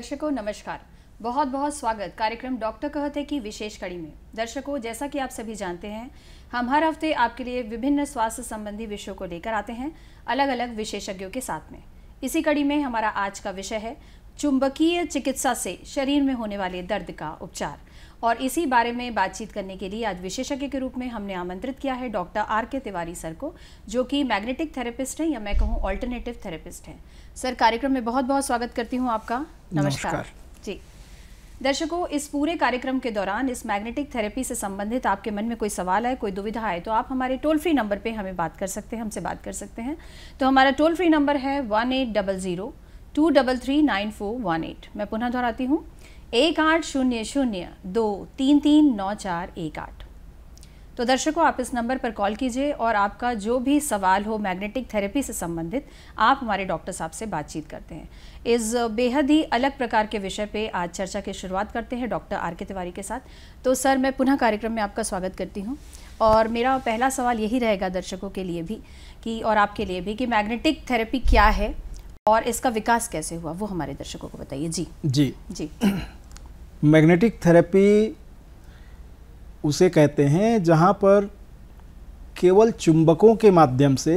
दर्शकों नमस्कार बहुत बहुत स्वागत कार्यक्रम डॉक्टर कहते की विशेष कड़ी में दर्शकों जैसा कि आप सभी जानते हैं हम हर हफ्ते आपके लिए विभिन्न स्वास्थ्य संबंधी विषयों को लेकर आते हैं अलग अलग विशेषज्ञों के साथ में इसी कड़ी में हमारा आज का विषय है चुंबकीय चिकित्सा से शरीर में होने वाले दर्द का उपचार और इसी बारे में बातचीत करने के लिए आज विशेषज्ञ के रूप में हमने आमंत्रित किया है डॉक्टर आर के तिवारी सर को जो कि मैग्नेटिक थेरेपिस्ट हैं या मैं कहूँ ऑल्टरनेटिव थेरेपिस्ट हैं सर कार्यक्रम में बहुत बहुत स्वागत करती हूँ आपका नमस्कार जी दर्शकों इस पूरे कार्यक्रम के दौरान इस मैग्नेटिक थेरेपी से संबंधित आपके मन में कोई सवाल है कोई दुविधा है तो आप हमारे टोल फ्री नंबर पे हमें बात कर सकते हैं हमसे बात कर सकते हैं तो हमारा टोल फ्री नंबर है one eight double zero two double three nine four one eight मैं पुनः दोहराती हूँ एक आठ शून्य शून्य दो तीन तीन नौ चार एक आठ तो दर्शकों आप इस नंबर पर कॉल कीजिए और आपका जो भी सवाल हो मैग्नेटिक थेरेपी से संबंधित आप हमारे डॉक्टर साहब से बातचीत करते हैं इस बेहद ही अलग प्रकार के विषय पे आज चर्चा की शुरुआत करते हैं डॉक्टर आर के तिवारी के साथ तो सर मैं पुनः कार्यक्रम में आपका स्वागत करती हूँ और मेरा पहला सवाल यही रहेगा दर्शकों के लिए भी कि और आपके लिए भी कि मैग्नेटिक थेरेपी क्या है और इसका विकास कैसे हुआ वो हमारे दर्शकों को बताइए जी जी जी मैग्नेटिक थेरेपी उसे कहते हैं जहाँ पर केवल चुंबकों के माध्यम से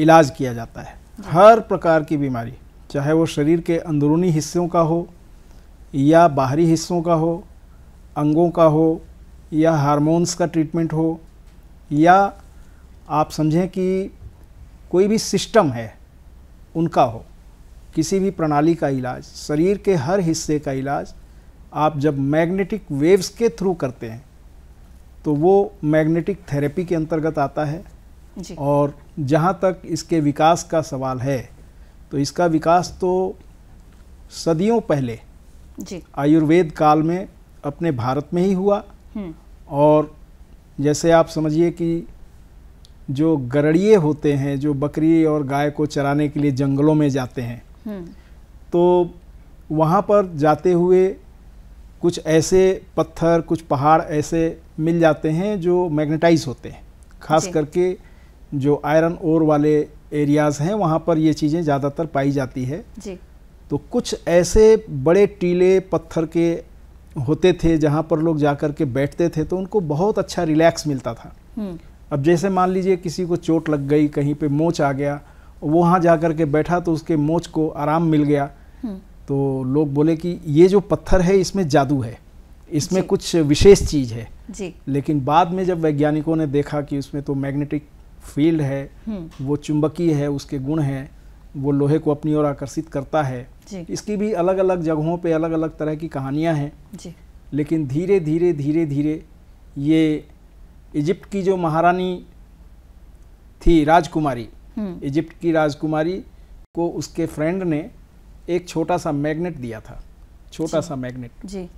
इलाज किया जाता है हर प्रकार की बीमारी चाहे वो शरीर के अंदरूनी हिस्सों का हो या बाहरी हिस्सों का हो अंगों का हो या हार्मोन्स का ट्रीटमेंट हो या आप समझें कि कोई भी सिस्टम है उनका हो किसी भी प्रणाली का इलाज शरीर के हर हिस्से का इलाज आप जब मैग्नेटिक वेव्स के थ्रू करते हैं तो वो मैग्नेटिक थेरेपी के अंतर्गत आता है जी। और जहाँ तक इसके विकास का सवाल है तो इसका विकास तो सदियों पहले जी। आयुर्वेद काल में अपने भारत में ही हुआ हम्म। और जैसे आप समझिए कि जो गरड़िए होते हैं जो बकरी और गाय को चराने के लिए जंगलों में जाते हैं हम्म। तो वहाँ पर जाते हुए कुछ ऐसे पत्थर कुछ पहाड़ ऐसे मिल जाते हैं जो मैग्नेटाइज होते हैं खास करके जो आयरन ओर वाले एरियाज़ हैं वहाँ पर ये चीज़ें ज़्यादातर पाई जाती है जी तो कुछ ऐसे बड़े टीले पत्थर के होते थे जहाँ पर लोग जा कर के बैठते थे तो उनको बहुत अच्छा रिलैक्स मिलता था हम्म। अब जैसे मान लीजिए किसी को चोट लग गई कहीं पे मोच आ गया वो वहाँ जा कर के बैठा तो उसके मोच को आराम मिल गया तो लोग बोले कि ये जो पत्थर है इसमें जादू है इसमें कुछ विशेष चीज़ है जी लेकिन बाद में जब वैज्ञानिकों ने देखा कि उसमें तो मैग्नेटिक फील्ड है हम्म। वो चुंबकीय है उसके गुण हैं वो लोहे को अपनी ओर आकर्षित करता है इसकी भी अलग अलग जगहों पे अलग अलग तरह की कहानियां हैं लेकिन धीरे धीरे धीरे धीरे ये इजिप्ट की जो महारानी थी राजकुमारी हम्म। इजिप्ट की राजकुमारी को उसके फ्रेंड ने एक छोटा सा मैग्नेट दिया था छोटा सा मैग्नेट जी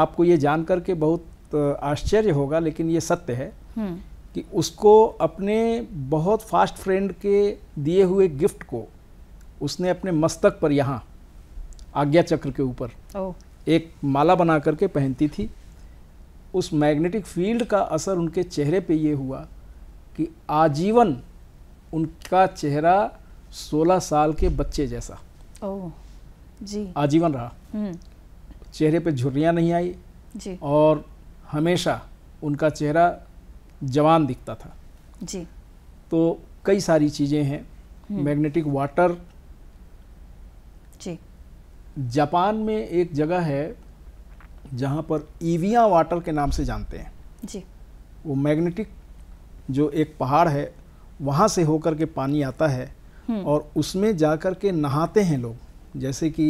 आपको ये जान करके बहुत आश्चर्य होगा लेकिन ये सत्य है हम्म। कि उसको अपने बहुत फास्ट फ्रेंड के दिए हुए गिफ्ट को उसने अपने मस्तक पर यहाँ आज्ञा चक्र के ऊपर एक माला बना करके पहनती थी उस मैग्नेटिक फील्ड का असर उनके चेहरे पे ये हुआ कि आजीवन उनका चेहरा 16 साल के बच्चे जैसा जी आजीवन रहा हम्म। चेहरे पे झुर्रियाँ नहीं आई जी और हमेशा उनका चेहरा जवान दिखता था जी तो कई सारी चीज़ें हैं हम्म। मैग्नेटिक वाटर जी जापान में एक जगह है जहाँ पर ईविया वाटर के नाम से जानते हैं जी वो मैग्नेटिक जो एक पहाड़ है वहाँ से होकर के पानी आता है हम्म। और उसमें जा कर के नहाते हैं लोग जैसे कि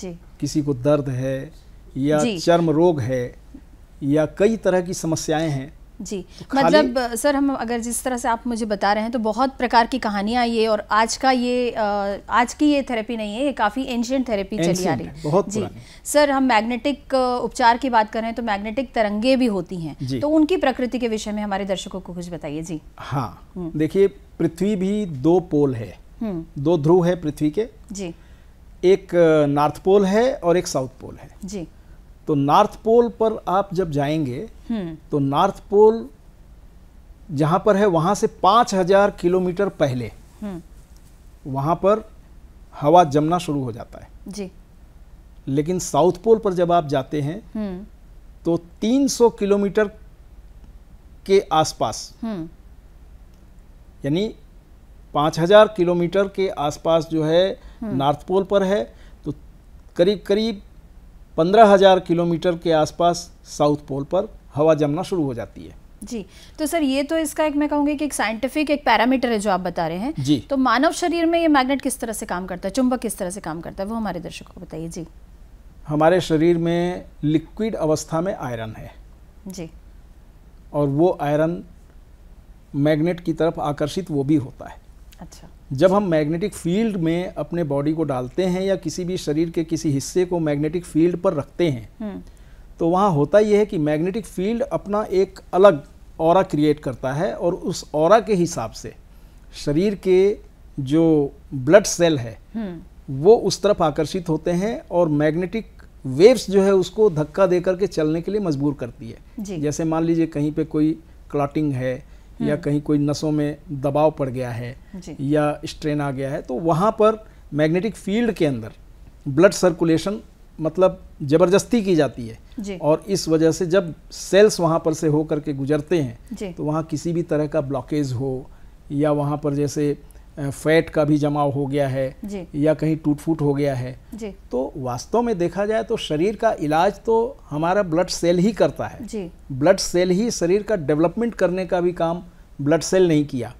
जी। किसी को दर्द है या चर्म रोग है या कई तरह की समस्याएं हैं जी तो मतलब सर हम अगर जिस तरह से आप मुझे बता रहे हैं तो बहुत प्रकार की कहानियां ये और आज का ये आज की ये थेरेपी नहीं है ये काफ़ी एंशियंट थेरेपी चली आ रही है बहुत जी सर हम मैग्नेटिक उपचार की बात कर रहे हैं तो मैग्नेटिक तरंगे भी होती हैं तो उनकी प्रकृति के विषय में हमारे दर्शकों को कुछ बताइए जी हाँ हम्म। देखिए पृथ्वी भी दो पोल है हम्म। दो ध्रुव है पृथ्वी के जी एक नॉर्थ पोल है और एक साउथ पोल है जी तो नॉर्थ पोल पर आप जब जाएंगे हम्म। तो नॉर्थ पोल जहां पर है वहां से पांच हजार किलोमीटर पहले हम्म। वहां पर हवा जमना शुरू हो जाता है जी लेकिन साउथ पोल पर जब आप जाते हैं तो 300 किलोमीटर के आसपास यानी 5000 किलोमीटर के आसपास जो है हम्म। नॉर्थ पोल पर है तो करीब करीब 15000 किलोमीटर के आसपास साउथ पोल पर हवा जमना शुरू हो जाती है जी तो सर ये तो इसका एक मैं कहूँगी कि एक साइंटिफिक एक पैरामीटर है जो आप बता रहे हैं जी तो मानव शरीर में ये मैग्नेट किस तरह से काम करता है चुंबक किस तरह से काम करता है वो हमारे दर्शकों को बताइए जी हमारे शरीर में लिक्विड अवस्था में आयरन है जी और वो आयरन मैग्नेट की तरफ आकर्षित वो भी होता है अच्छा जब हम मैग्नेटिक फील्ड में अपने बॉडी को डालते हैं या किसी भी शरीर के किसी हिस्से को मैग्नेटिक फील्ड पर रखते हैं हम्म। तो वहाँ होता यह है कि मैग्नेटिक फील्ड अपना एक अलग और क्रिएट करता है और उस और के हिसाब से शरीर के जो ब्लड सेल है हम्म। वो उस तरफ आकर्षित होते हैं और मैग्नेटिक वेव्स जो है उसको धक्का दे करके चलने के लिए मजबूर करती है जैसे मान लीजिए कहीं पे कोई क्लॉटिंग है या हम्म। कहीं कोई नसों में दबाव पड़ गया है या स्ट्रेन आ गया है तो वहाँ पर मैग्नेटिक फील्ड के अंदर ब्लड सर्कुलेशन मतलब जबरदस्ती की जाती है और इस वजह से जब सेल्स वहाँ पर से होकर के गुजरते हैं तो वहाँ किसी भी तरह का ब्लॉकेज हो या वहाँ पर जैसे फैट का भी जमाव हो गया है या कहीं टूट फूट हो गया है तो वास्तव में देखा जाए तो शरीर का इलाज तो हमारा ब्लड सेल ही करता है ब्लड सेल ही शरीर का डेवलपमेंट करने का भी काम ब्लड सेल नहीं किया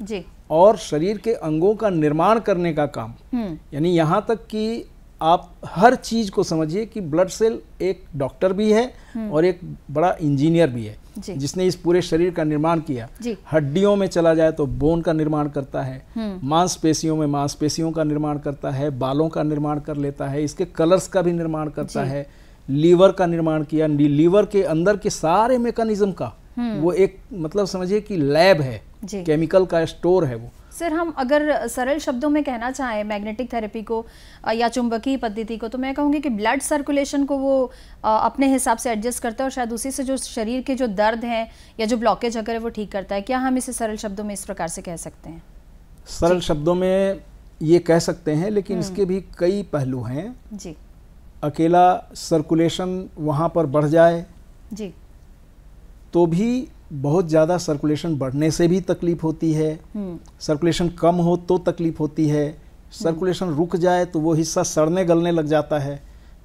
और शरीर के अंगों का निर्माण करने का काम हम्म। यानी यहाँ तक कि आप हर चीज को समझिए कि ब्लड सेल एक डॉक्टर भी है हम्म। और एक बड़ा इंजीनियर भी है जिसने इस पूरे शरीर का निर्माण किया हड्डियों में चला जाए तो बोन का निर्माण करता है हम्म। मांसपेशियों में मांसपेशियों का निर्माण करता है बालों का निर्माण कर लेता है इसके कलर्स का भी निर्माण करता है लीवर का निर्माण किया लीवर के अंदर के सारे मेकनिज्म का हम्म। वो एक मतलब समझिए कि लैब है केमिकल का स्टोर है वो सर हम अगर सरल शब्दों में कहना चाहें मैग्नेटिक थेरेपी को या चुंबकीय पद्धति को तो मैं कहूँगी कि ब्लड सर्कुलेशन को वो अपने हिसाब से एडजस्ट करता है और शायद उसी से जो शरीर के जो दर्द हैं या जो ब्लॉकेज अगर है वो ठीक करता है क्या हम इसे सरल शब्दों में इस प्रकार से कह सकते हैं सरल शब्दों में ये कह सकते हैं लेकिन हम्म। इसके भी कई पहलू हैं जी अकेला सर्कुलेशन वहाँ पर बढ़ जाए जी तो भी बहुत ज़्यादा सर्कुलेशन बढ़ने से भी तकलीफ होती है सर्कुलेशन हम्म। कम हो तो तकलीफ होती है सर्कुलेशन हम्म। रुक जाए तो वो हिस्सा सड़ने गलने लग जाता है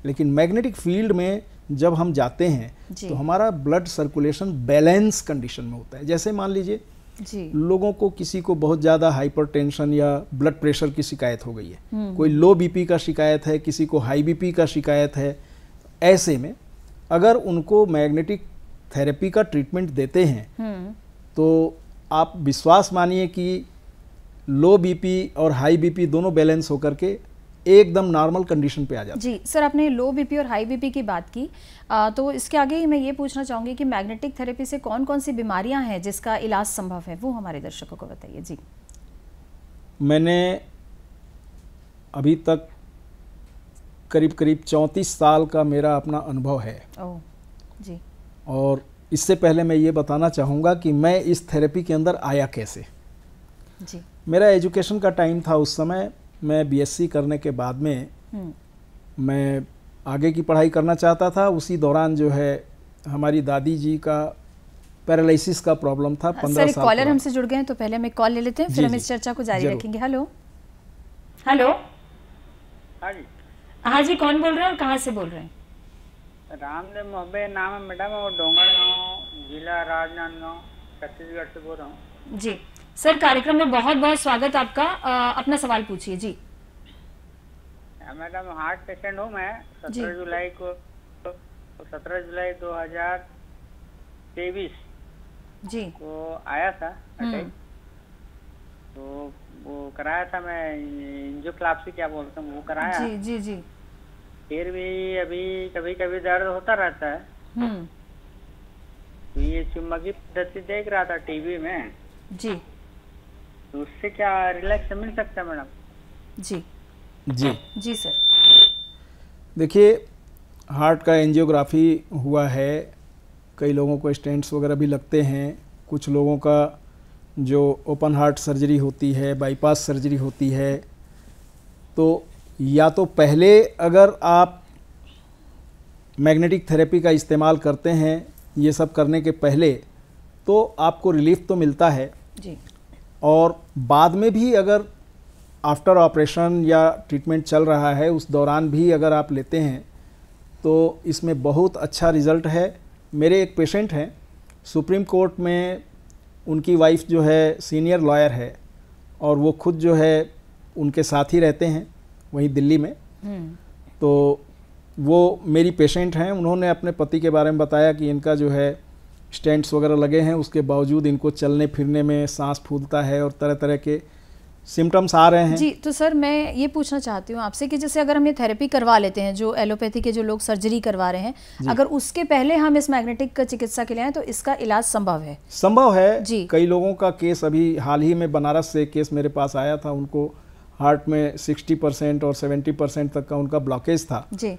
लेकिन मैग्नेटिक फील्ड में जब हम जाते हैं तो हमारा ब्लड सर्कुलेशन बैलेंस कंडीशन में होता है जैसे मान लीजिए लोगों को किसी को बहुत ज़्यादा हाइपरटेंशन या ब्लड प्रेशर की शिकायत हो गई है हम्म। कोई लो बीपी का शिकायत है किसी को हाई बीपी का शिकायत है ऐसे में अगर उनको मैग्नेटिक थेरेपी का ट्रीटमेंट देते हैं हम्म। तो आप विश्वास मानिए कि लो बीपी और हाई बीपी दोनों बैलेंस होकर के एकदम नॉर्मल कंडीशन पे आ जाता जी सर आपने लो बीपी और हाई बीपी की बात की आ, तो इसके आगे ही मैं ये पूछना चाहूंगी कि मैग्नेटिक थेरेपी से कौन कौन सी बीमारियाँ हैं जिसका इलाज संभव है वो हमारे दर्शकों को बताइए जी मैंने अभी तक करीब करीब चौंतीस साल का मेरा अपना अनुभव है ओ, जी और इससे पहले मैं ये बताना चाहूँगा कि मैं इस थेरेपी के अंदर आया कैसे जी मेरा एजुकेशन का टाइम था उस समय मैं बीएससी करने के बाद में हम्म। मैं आगे की पढ़ाई करना चाहता था उसी दौरान जो है हमारी दादी जी का पैरालिसिस का प्रॉब्लम था हाँ, पंद्रह साल कॉलर हमसे जुड़ गए हैं तो पहले हमें कॉल ले लेते हैं फिर हम इस चर्चा को जारी रखेंगे हेलो हेलो हाँ, हाँ जी कौन बोल रहे हैं और कहाँ से बोल रहे हैं रामदेव मोबे नाम है मैडम और डोंगरगांव जिला राजनांदगांव छत्तीसगढ़ से बोल रहा हूँ जी सर कार्यक्रम में बहुत बहुत स्वागत आपका आ, अपना सवाल पूछिए जी हाँ, मैडम हार्ट पेशेंट हूँ मैं सत्रह जुलाई को तो सत्रह जुलाई दो हजार तेईस जी को आया था हम्म। तो वो कराया था मैं इंजोप्लाप्सी क्या बोलता हूँ वो कराया जी जी जी फिर भी अभी कभी कभी दर्द होता रहता है हम्म। तो ये चुम्बकी पद्धति देख रहा था टीवी में जी तो उससे क्या रिलैक्स मिल सकता है मैडम जी जी जी सर देखिए हार्ट का एंजियोग्राफी हुआ है कई लोगों को स्टेंट्स वगैरह भी लगते हैं कुछ लोगों का जो ओपन हार्ट सर्जरी होती है बाईपास सर्जरी होती है तो या तो पहले अगर आप मैग्नेटिक थेरेपी का इस्तेमाल करते हैं ये सब करने के पहले तो आपको रिलीफ तो मिलता है जी और बाद में भी अगर आफ्टर ऑपरेशन या ट्रीटमेंट चल रहा है उस दौरान भी अगर आप लेते हैं तो इसमें बहुत अच्छा रिज़ल्ट है मेरे एक पेशेंट हैं सुप्रीम कोर्ट में उनकी वाइफ जो है सीनियर लॉयर है और वो खुद जो है उनके साथ ही रहते हैं वहीं दिल्ली में हम्म। तो वो मेरी पेशेंट हैं उन्होंने अपने पति के बारे में बताया कि इनका जो है स्टेंट्स वगैरह लगे हैं उसके बावजूद इनको चलने फिरने में सांस फूलता है और तरह तरह के सिम्टम्स आ रहे हैं जी तो सर मैं ये पूछना चाहती हूँ आपसे कि जैसे अगर हम ये थेरेपी करवा लेते हैं जो एलोपैथी के जो लोग सर्जरी करवा रहे हैं अगर उसके पहले हम इस मैग्नेटिक चिकित्सा के लिए आए तो इसका इलाज संभव है संभव है जी कई लोगों का केस अभी हाल ही में बनारस से केस मेरे पास आया था उनको हार्ट में 60 परसेंट और 70 परसेंट तक का उनका ब्लॉकेज था जी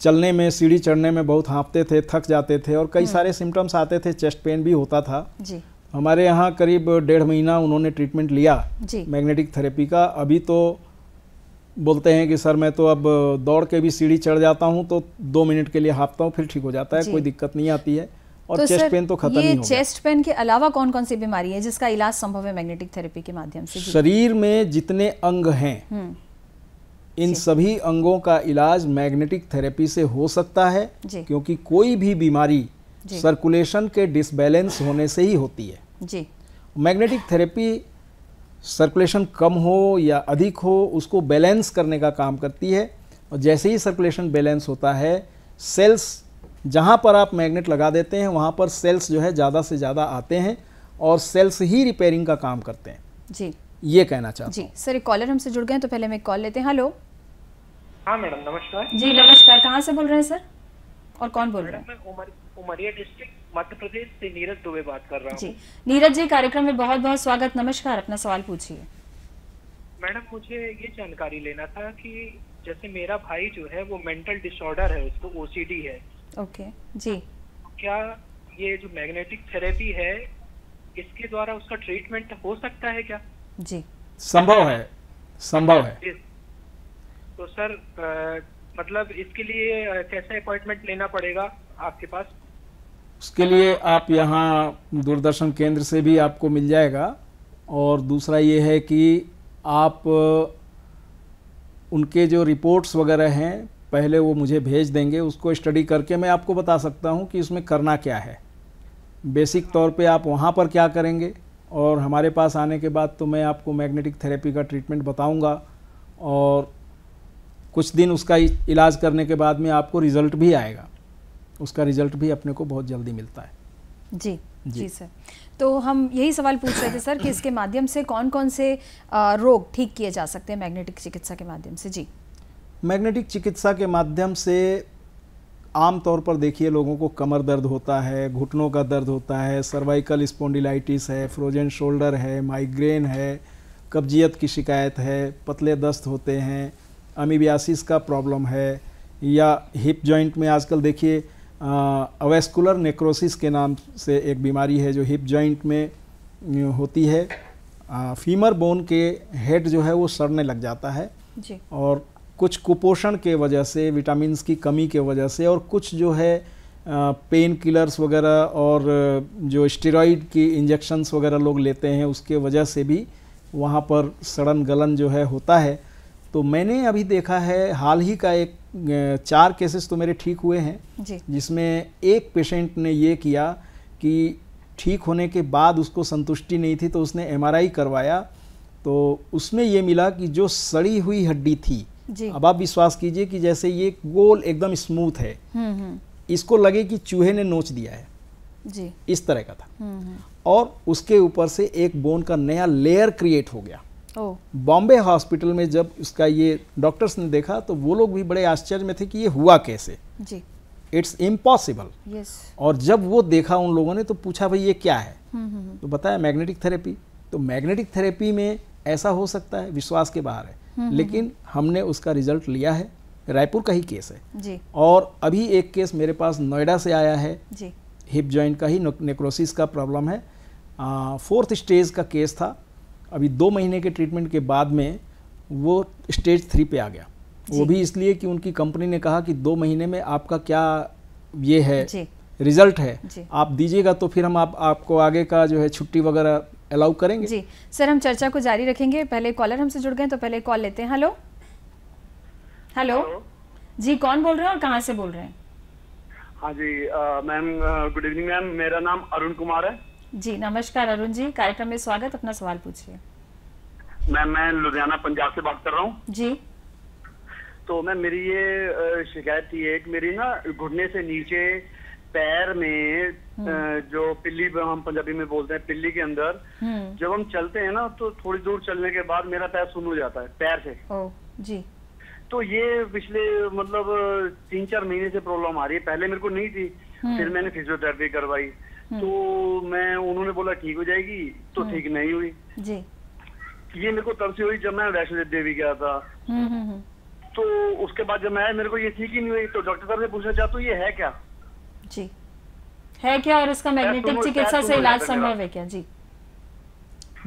चलने में सीढ़ी चढ़ने में बहुत हाँपते थे थक जाते थे और कई हम्म। सारे सिम्टम्स आते थे चेस्ट पेन भी होता था जी हमारे यहाँ करीब डेढ़ महीना उन्होंने ट्रीटमेंट लिया मैग्नेटिक थेरेपी का अभी तो बोलते हैं कि सर मैं तो अब दौड़ के भी सीढ़ी चढ़ जाता हूँ तो दो मिनट के लिए हाँपता हूँ फिर ठीक हो जाता है कोई दिक्कत नहीं आती है और तो चेस्ट पेन तो खत्म ही होगा चेस्ट पेन के अलावा कौन कौन सी बीमारी है जिसका इलाज संभव है मैग्नेटिक थेरेपी के माध्यम से शरीर में जितने अंग हैं हम्म। इन सभी अंगों का इलाज मैग्नेटिक थेरेपी से हो सकता है क्योंकि कोई भी बीमारी सर्कुलेशन के डिसबैलेंस होने से ही होती है जी मैग्नेटिक थेरेपी सर्कुलेशन कम हो या अधिक हो उसको बैलेंस करने का काम करती है और जैसे ही सर्कुलेशन बैलेंस होता है सेल्स जहाँ पर आप मैग्नेट लगा देते हैं वहाँ पर सेल्स जो है ज़्यादा से ज़्यादा आते हैं और सेल्स ही रिपेयरिंग का काम करते हैं जी ये कहना चाहते जी सर एक कॉलर हमसे जुड़ गए तो पहले हम एक कॉल लेते हैं हेलो हाँ मैडम नमस्कार जी नमस्कार कहाँ से बोल रहे हैं सर और कौन बोल रहे हैं उमरिया डिस्ट्रिक्ट मध्य प्रदेश से नीरज दुबे बात कर रहा हूँ जी नीरज जी कार्यक्रम में बहुत बहुत स्वागत नमस्कार अपना सवाल पूछिए मैडम मुझे ये जानकारी लेना था कि जैसे मेरा भाई जो है वो मेंटल डिसऑर्डर है उसको ओसीडी है ओके जी क्या ये जो मैग्नेटिक थेरेपी है इसके द्वारा उसका ट्रीटमेंट हो सकता है क्या जी संभव है संभव है तो सर आ, मतलब इसके लिए कैसा अपॉइंटमेंट लेना पड़ेगा आपके पास उसके लिए आप यहाँ दूरदर्शन केंद्र से भी आपको मिल जाएगा और दूसरा ये है कि आप उनके जो रिपोर्ट्स वगैरह हैं पहले वो मुझे भेज देंगे उसको स्टडी करके मैं आपको बता सकता हूँ कि इसमें करना क्या है बेसिक हाँ। तौर पे आप वहाँ पर क्या करेंगे और हमारे पास आने के बाद तो मैं आपको मैग्नेटिक थेरेपी का ट्रीटमेंट बताऊँगा और कुछ दिन उसका इलाज करने के बाद में आपको रिज़ल्ट भी आएगा उसका रिज़ल्ट भी अपने को बहुत जल्दी मिलता है जी जी, जी सर तो हम यही सवाल पूछ रहे थे सर कि इसके माध्यम से कौन कौन से रोग ठीक किए जा सकते हैं मैग्नेटिक चिकित्सा के माध्यम से जी मैग्नेटिक चिकित्सा के माध्यम से आम तौर पर देखिए लोगों को कमर दर्द होता है घुटनों का दर्द होता है सर्वाइकल स्पोंडिलाइटिस है फ्रोजन शोल्डर है माइग्रेन है कब्जियत की शिकायत है पतले दस्त होते हैं अमीबियासिस का प्रॉब्लम है या हिप जॉइंट में आजकल देखिए अवेस्कुलर नेक्रोसिस के नाम से एक बीमारी है जो हिप जॉइंट में होती है आ, फीमर बोन के हेड जो है वो सड़ने लग जाता है जी। और कुछ कुपोषण के वजह से विटामिन की कमी के वजह से और कुछ जो है पेन किलर्स वगैरह और जो स्टेरॉइड की इंजेक्शन्स वगैरह लोग लेते हैं उसके वजह से भी वहाँ पर सड़न गलन जो है होता है तो मैंने अभी देखा है हाल ही का एक चार केसेस तो मेरे ठीक हुए हैं जिसमें एक पेशेंट ने ये किया कि ठीक होने के बाद उसको संतुष्टि नहीं थी तो उसने एमआरआई करवाया तो उसमें ये मिला कि जो सड़ी हुई हड्डी थी जी अब आप विश्वास कीजिए कि जैसे ये गोल एकदम स्मूथ है हम्म, हम्म। इसको लगे कि चूहे ने नोच दिया है जी इस तरह का था हम्म, और उसके ऊपर से एक बोन का नया लेयर क्रिएट हो गया बॉम्बे हॉस्पिटल में जब उसका ये डॉक्टर्स ने देखा तो वो लोग भी बड़े आश्चर्य में थे कि ये हुआ कैसे इट्स इम्पॉसिबल और जब वो देखा उन लोगों ने तो पूछा भाई ये क्या है तो बताया मैग्नेटिक थेरेपी तो मैग्नेटिक थेरेपी में ऐसा हो सकता है विश्वास के बाहर है हम्म, लेकिन हमने उसका रिजल्ट लिया है रायपुर का ही केस है जी और अभी एक केस मेरे पास नोएडा से आया है जी हिप जॉइंट का ही नेक्रोसिस का प्रॉब्लम है फोर्थ स्टेज का केस था अभी दो महीने के ट्रीटमेंट के बाद में वो स्टेज थ्री पे आ गया वो भी इसलिए कि उनकी कंपनी ने कहा कि दो महीने में आपका क्या ये है रिजल्ट है आप दीजिएगा तो फिर हम आप आपको आगे का जो है छुट्टी वगैरह अलाउ करेंगे जी सर हम चर्चा को जारी रखेंगे पहले कॉलर हमसे जुड़ गए तो पहले कॉल लेते हैं हेलो हेलो जी कौन बोल रहे हैं और कहाँ से बोल रहे हैं हाँ जी मैम गुड इवनिंग मैम मेरा नाम अरुण कुमार है जी नमस्कार अरुण जी कार्यक्रम में स्वागत अपना सवाल पूछिए मैम मैं लुधियाना पंजाब से बात कर रहा हूँ जी तो मैम मेरी ये शिकायत थी एक मेरी ना घुटने से नीचे पैर में हम्म। जो पिल्ली हम पंजाबी में बोलते हैं पिल्ली के अंदर हम्म। जब हम चलते हैं ना तो थोड़ी दूर चलने के बाद मेरा पैर सुन हो जाता है पैर से ओ, जी तो ये पिछले मतलब तीन चार महीने से प्रॉब्लम आ रही है पहले मेरे को नहीं थी हम्म। फिर मैंने फिजियोथेरेपी करवाई तो मैं उन्होंने बोला ठीक हो जाएगी तो ठीक नहीं हुई जी ये मेरे को तब से हुई जब मैं वैष्णो देवी गया था तो उसके बाद जब मैं मेरे को ये ठीक ही नहीं हुई तो डॉक्टर साहब से पूछना चाहता हूँ तो ये है क्या जी है क्या और इसका मैग्नेटिक चिकित्सा से इलाज संभव है क्या जी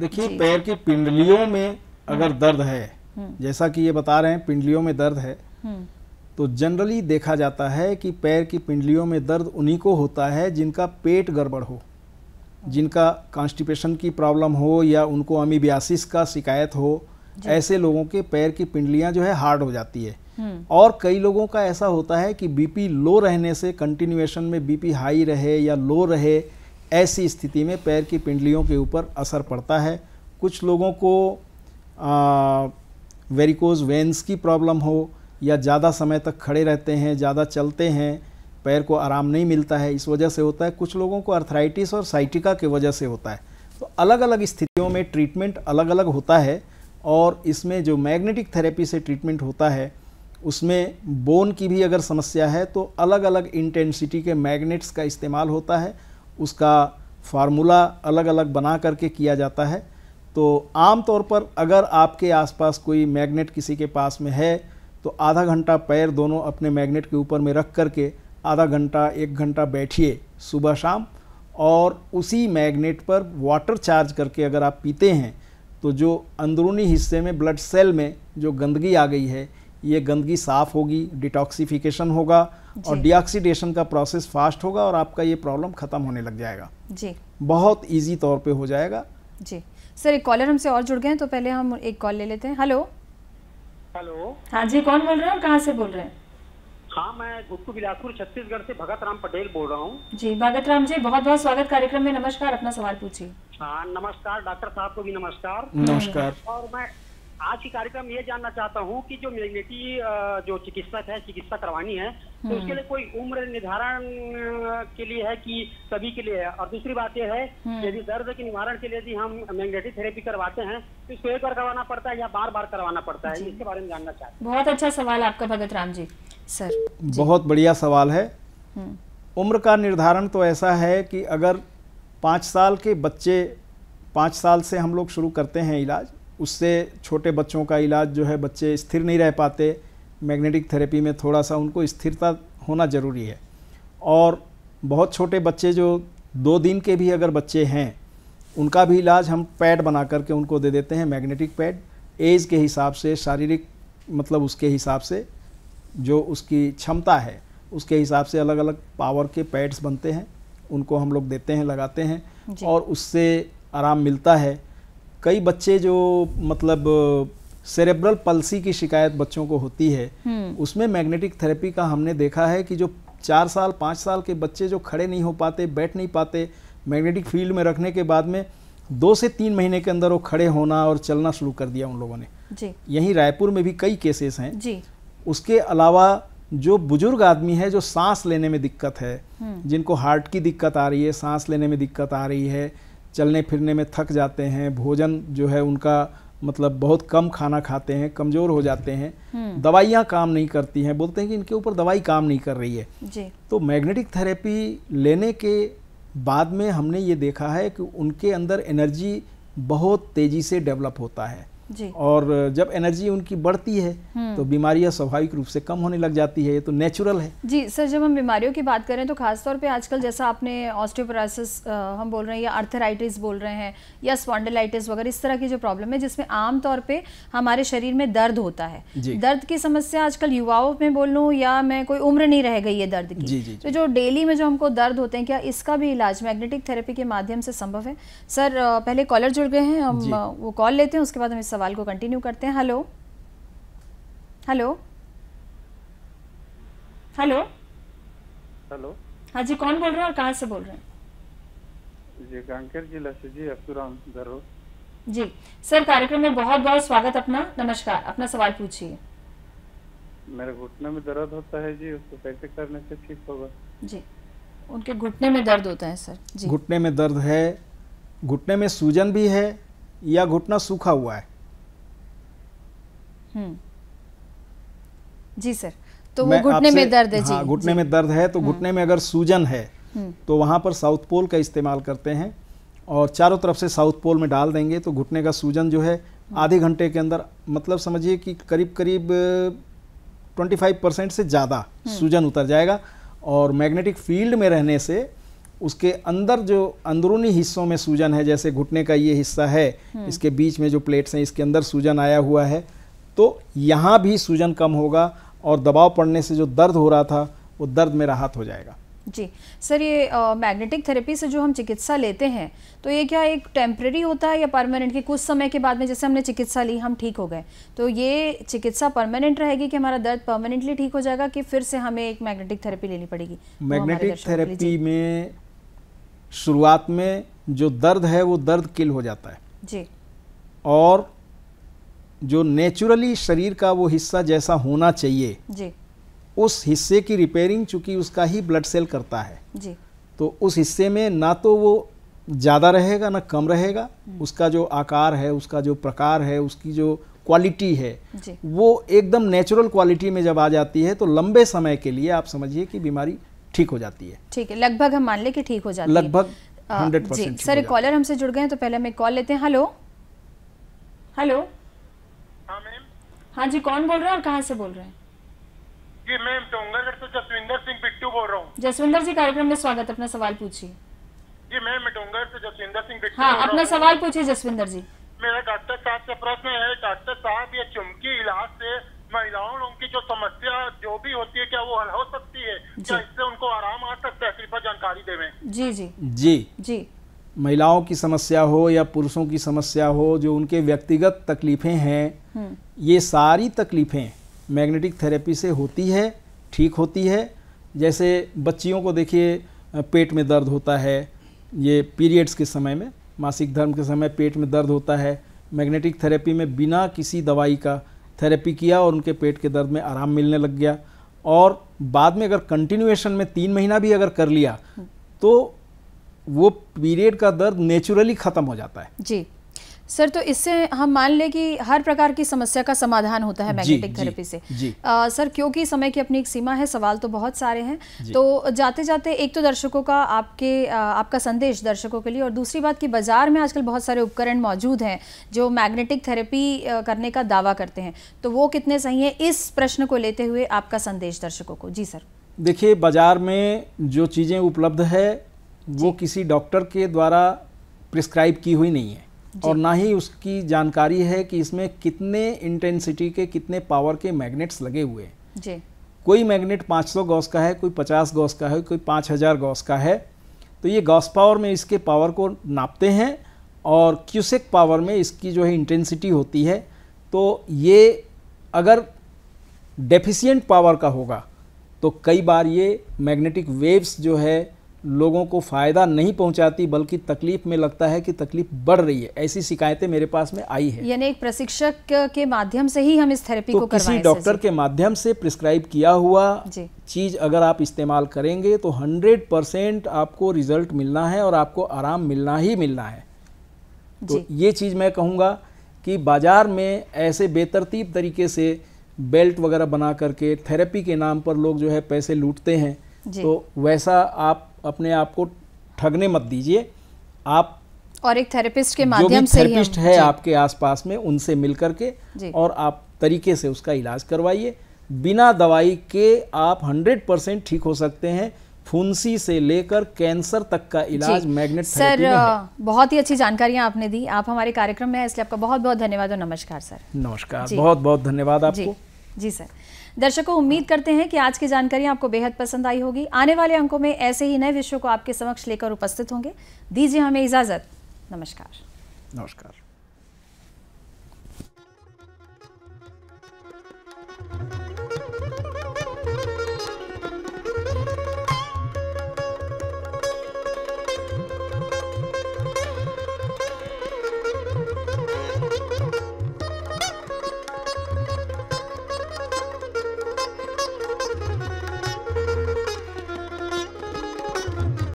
देखिए पैर की पिंडलियों में हम्म। अगर दर्द है हम्म। जैसा कि ये बता रहे हैं पिंडलियों में दर्द है हम्म। तो जनरली देखा जाता है कि पैर की पिंडलियों में दर्द उन्हीं को होता है जिनका पेट गड़बड़ हो जिनका कॉन्स्टिपेशन की प्रॉब्लम हो या उनको अमीबियासिस का शिकायत हो ऐसे लोगों के पैर की पिंडलियां जो है हार्ड हो जाती है हम्म। और कई लोगों का ऐसा होता है कि बीपी लो रहने से कंटिन्यूएशन में बीपी हाई रहे या लो रहे ऐसी स्थिति में पैर की पिंडलियों के ऊपर असर पड़ता है कुछ लोगों को वेरिकोज वेंस की प्रॉब्लम हो या ज़्यादा समय तक खड़े रहते हैं ज़्यादा चलते हैं पैर को आराम नहीं मिलता है इस वजह से होता है कुछ लोगों को अर्थराइटिस और साइटिका के वजह से होता है तो अलग अलग स्थितियों में ट्रीटमेंट अलग अलग होता है और इसमें जो मैग्नेटिक थेरेपी से ट्रीटमेंट होता है उसमें बोन की भी अगर समस्या है तो अलग अलग इंटेंसिटी के मैग्नेट्स का इस्तेमाल होता है उसका फार्मूला अलग अलग बना करके किया जाता है तो आम तौर पर अगर आपके आसपास कोई मैग्नेट किसी के पास में है तो आधा घंटा पैर दोनों अपने मैग्नेट के ऊपर में रख करके आधा घंटा एक घंटा बैठिए सुबह शाम और उसी मैग्नेट पर वाटर चार्ज करके अगर आप पीते हैं तो जो अंदरूनी हिस्से में ब्लड सेल में जो गंदगी आ गई है ये गंदगी साफ होगी डिटॉक्सिफिकेशन होगा और डिऑक्सीडेशन का प्रोसेस फास्ट होगा और आपका ये प्रॉब्लम ख़त्म होने लग जाएगा जी बहुत इजी तौर पे हो जाएगा जी सर एक कॉलर हमसे और जुड़ गए हैं तो पहले हम एक कॉल ले लेते हैं हेलो हेलो हाँ जी कौन बोल रहे हैं और कहाँ से बोल रहे हैं हाँ मैं गुप्तू बिलासपुर छत्तीसगढ़ से भगत राम पटेल बोल रहा हूँ जी भगत राम जी बहुत बहुत स्वागत कार्यक्रम में नमस्कार अपना सवाल पूछिए हाँ नमस्कार डॉक्टर साहब को भी नमस्कार नमस्कार और मैं आज की कार्यक्रम ये जानना चाहता हूँ कि जो मेग्नेटी जो चिकित्सक है चिकित्सा करवानी है तो उसके लिए कोई उम्र निर्धारण के लिए है कि सभी के लिए है और दूसरी बात यह है हम्म। यदि दर्द के निवारण के लिए यदि हम मैग्नेटिक थेरेपी करवाते हैं तो इसको एक बार करवाना पड़ता है या बार बार करवाना पड़ता है इसके बारे में जानना चाहते हैं बहुत अच्छा सवाल आपका भगत राम जी सर जी। बहुत बढ़िया सवाल है हम्म। उम्र का निर्धारण तो ऐसा है कि अगर पाँच साल के बच्चे पाँच साल से हम लोग शुरू करते हैं इलाज उससे छोटे बच्चों का इलाज जो है बच्चे स्थिर नहीं रह पाते मैग्नेटिक थेरेपी में थोड़ा सा उनको स्थिरता होना ज़रूरी है और बहुत छोटे बच्चे जो दो दिन के भी अगर बच्चे हैं उनका भी इलाज हम पैड बना करके उनको दे देते हैं मैग्नेटिक पैड एज के हिसाब से शारीरिक मतलब उसके हिसाब से जो उसकी क्षमता है उसके हिसाब से अलग अलग पावर के पैड्स बनते हैं उनको हम लोग देते हैं लगाते हैं और उससे आराम मिलता है कई बच्चे जो मतलब सेरेब्रल पल्सी की शिकायत बच्चों को होती है हम्म। उसमें मैग्नेटिक थेरेपी का हमने देखा है कि जो चार साल पाँच साल के बच्चे जो खड़े नहीं हो पाते बैठ नहीं पाते मैग्नेटिक फील्ड में रखने के बाद में दो से तीन महीने के अंदर वो खड़े होना और चलना शुरू कर दिया उन लोगों ने जी रायपुर में भी कई केसेस हैं जी उसके अलावा जो बुजुर्ग आदमी है जो सांस लेने में दिक्कत है हम्म। जिनको हार्ट की दिक्कत आ रही है सांस लेने में दिक्कत आ रही है चलने फिरने में थक जाते हैं भोजन जो है उनका मतलब बहुत कम खाना खाते हैं कमज़ोर हो जाते हैं हम्म। दवाइयाँ काम नहीं करती हैं बोलते हैं कि इनके ऊपर दवाई काम नहीं कर रही है जी। तो मैग्नेटिक थेरेपी लेने के बाद में हमने ये देखा है कि उनके अंदर एनर्जी बहुत तेज़ी से डेवलप होता है और जब एनर्जी उनकी बढ़ती है हम्म। तो बीमारियां स्वाभाविक रूप से कम होने लग जाती है ये तो नेचुरल है जी सर जब हम बीमारियों की बात करें तो खासतौर पे आजकल जैसा आपने ऑस्टियोपोरासिस हम बोल रहे हैं या अर्थराइटिस बोल रहे हैं या स्पॉन्डेलाइटिस वगैरह इस तरह की जो प्रॉब्लम है जिसमें आमतौर पर हमारे शरीर में दर्द होता है दर्द की समस्या आजकल युवाओं में बोल लूँ या मैं कोई उम्र नहीं रह गई है दर्द की जी, जी, तो जो डेली में जो हमको दर्द होते हैं क्या इसका भी इलाज मैग्नेटिक थेरेपी के माध्यम से संभव है सर पहले कॉलर जुड़ गए हैं हम वो कॉल लेते हैं उसके बाद हम इस सवाल को कंटिन्यू करते हैं हेलो हेलो हेलो हेलो हाँ जी कौन बोल रहे हैं और कहाँ से बोल रहे हैं जी कांकेर जिला से जी अब्दुराम धरो जी सर कार्यक्रम में बहुत बहुत स्वागत अपना नमस्कार अपना सवाल पूछिए मेरे घुटने में दर्द होता है जी उसको कैसे करने से ठीक होगा जी उनके घुटने में दर्द होता है सर घुटने में दर्द है घुटने में सूजन भी है या घुटना सूखा हुआ है हम्म। जी सर तो वो घुटने में दर्द है हाँ, घुटने में दर्द है तो हम्म। घुटने में अगर सूजन है हम्म। तो वहां पर साउथ पोल का इस्तेमाल करते हैं और चारों तरफ से साउथ पोल में डाल देंगे तो घुटने का सूजन जो है आधे घंटे के अंदर मतलब समझिए कि करीब करीब 25 परसेंट से ज़्यादा सूजन उतर जाएगा और मैग्नेटिक फील्ड में रहने से उसके अंदर जो अंदरूनी हिस्सों में सूजन है जैसे घुटने का ये हिस्सा है इसके बीच में जो प्लेट्स हैं इसके अंदर सूजन आया हुआ है तो यहाँ भी सूजन कम होगा और दबाव पड़ने से जो दर्द हो रहा था वो दर्द में राहत हो जाएगा जी सर ये मैग्नेटिक थेरेपी से जो हम चिकित्सा लेते हैं तो ये क्या एक टेम्प्रेरी होता है या परमानेंट कि कुछ समय के बाद में जैसे हमने चिकित्सा ली हम ठीक हो गए तो ये चिकित्सा परमानेंट रहेगी कि हमारा दर्द परमानेंटली ठीक हो जाएगा कि फिर से हमें एक मैग्नेटिक थेरेपी लेनी पड़ेगी मैग्नेटिक थेरेपी में शुरुआत में जो दर्द है वो दर्द किल हो जाता है जी और जो नेचुरली शरीर का वो हिस्सा जैसा होना चाहिए जी उस हिस्से की रिपेयरिंग चूंकि उसका ही ब्लड सेल करता है जी तो उस हिस्से में ना तो वो ज़्यादा रहेगा ना कम रहेगा हम्म। उसका जो आकार है उसका जो प्रकार है उसकी जो क्वालिटी है वो एकदम नेचुरल क्वालिटी में जब आ जाती है तो लंबे समय के लिए आप समझिए कि बीमारी ठीक हो जाती है ठीक है लगभग हम मान ले कि ठीक हो जाती है लगभग हंड्रेड परसेंट सर कॉलर हमसे जुड़ गए हैं तो पहले हम एक कॉल लेते हैं हेलो हेलो हाँ जी कौन बोल रहे हैं और कहाँ से बोल रहे हैं जी मैं डोंगरगढ़ से जसविंदर सिंह बिट्टू बोल रहा हूँ जसविंदर जी कार्यक्रम में स्वागत अपना सवाल पूछिए जी मैं डोंगरगढ़ से जसविंदर सिंह बिट्टू हाँ अपना सवाल पूछिए जसविंदर जी मेरा डॉक्टर साहब से प्रश्न है डॉक्टर साहब ये चुमकी इलाज से महिलाओं लोगों की जो समस्या जो भी होती है क्या वो हल हो सकती है क्या इससे उनको आराम आ सकता है कृपया जानकारी देवे जी जी जी जी महिलाओं की समस्या हो या पुरुषों की समस्या हो जो उनके व्यक्तिगत तकलीफें हैं हम्म। ये सारी तकलीफ़ें मैग्नेटिक थेरेपी से होती है ठीक होती है जैसे बच्चियों को देखिए पेट में दर्द होता है ये पीरियड्स के समय में मासिक धर्म के समय पेट में दर्द होता है मैग्नेटिक थेरेपी में बिना किसी दवाई का थेरेपी किया और उनके पेट के दर्द में आराम मिलने लग गया और बाद में अगर कंटिन्यूएशन में तीन महीना भी अगर कर लिया तो वो पीरियड का दर्द नेचुरली ख़त्म हो जाता है जी सर तो इससे हम मान लें कि हर प्रकार की समस्या का समाधान होता है मैग्नेटिक थेरेपी से जी, आ, सर क्योंकि समय की अपनी एक सीमा है सवाल तो बहुत सारे हैं तो जाते जाते एक तो दर्शकों का आपके आ, आपका संदेश दर्शकों के लिए और दूसरी बात कि बाजार में आजकल बहुत सारे उपकरण मौजूद हैं जो मैग्नेटिक थेरेपी करने का दावा करते हैं तो वो कितने सही है इस प्रश्न को लेते हुए आपका संदेश दर्शकों को जी सर देखिए बाजार में जो चीज़ें उपलब्ध है वो किसी डॉक्टर के द्वारा प्रिस्क्राइब की हुई नहीं है और ना ही उसकी जानकारी है कि इसमें कितने इंटेंसिटी के कितने पावर के मैग्नेट्स लगे हुए हैं कोई मैग्नेट 500 गॉस का है कोई 50 गॉस का है कोई 5000 गॉस का है तो ये गॉस पावर में इसके पावर को नापते हैं और क्यूसेक पावर में इसकी जो है इंटेंसिटी होती है तो ये अगर डेफिशियंट पावर का होगा तो कई बार ये मैग्नेटिक वेव्स जो है लोगों को फ़ायदा नहीं पहुंचाती बल्कि तकलीफ में लगता है कि तकलीफ बढ़ रही है ऐसी शिकायतें मेरे पास में आई है यानी एक प्रशिक्षक के माध्यम से ही हम इस थेरेपी तो को किसी डॉक्टर के माध्यम से प्रिस्क्राइब किया हुआ चीज़ अगर आप इस्तेमाल करेंगे तो 100 परसेंट आपको रिजल्ट मिलना है और आपको आराम मिलना ही मिलना है तो ये चीज़ मैं कहूँगा कि बाज़ार में ऐसे बेतरतीब तरीके से बेल्ट वगैरह बना करके थेरेपी के नाम पर लोग जो है पैसे लूटते हैं तो वैसा आप अपने आप को ठगने मत दीजिए आप और एक थेरेपिस्ट के माध्यम से थेरेपिस्ट है आपके आसपास में उनसे मिल के और आप तरीके से उसका इलाज करवाइए बिना दवाई के आप 100 परसेंट ठीक हो सकते हैं फुंसी से लेकर कैंसर तक का इलाज मैग्नेट सर में है। बहुत ही अच्छी जानकारियां आपने दी आप हमारे कार्यक्रम में इसलिए आपका बहुत बहुत धन्यवाद और नमस्कार सर नमस्कार बहुत बहुत धन्यवाद आपको जी सर दर्शकों उम्मीद करते हैं कि आज की जानकारी आपको बेहद पसंद आई होगी आने वाले अंकों में ऐसे ही नए विषयों को आपके समक्ष लेकर उपस्थित होंगे दीजिए हमें इजाज़त नमस्कार नमस्कार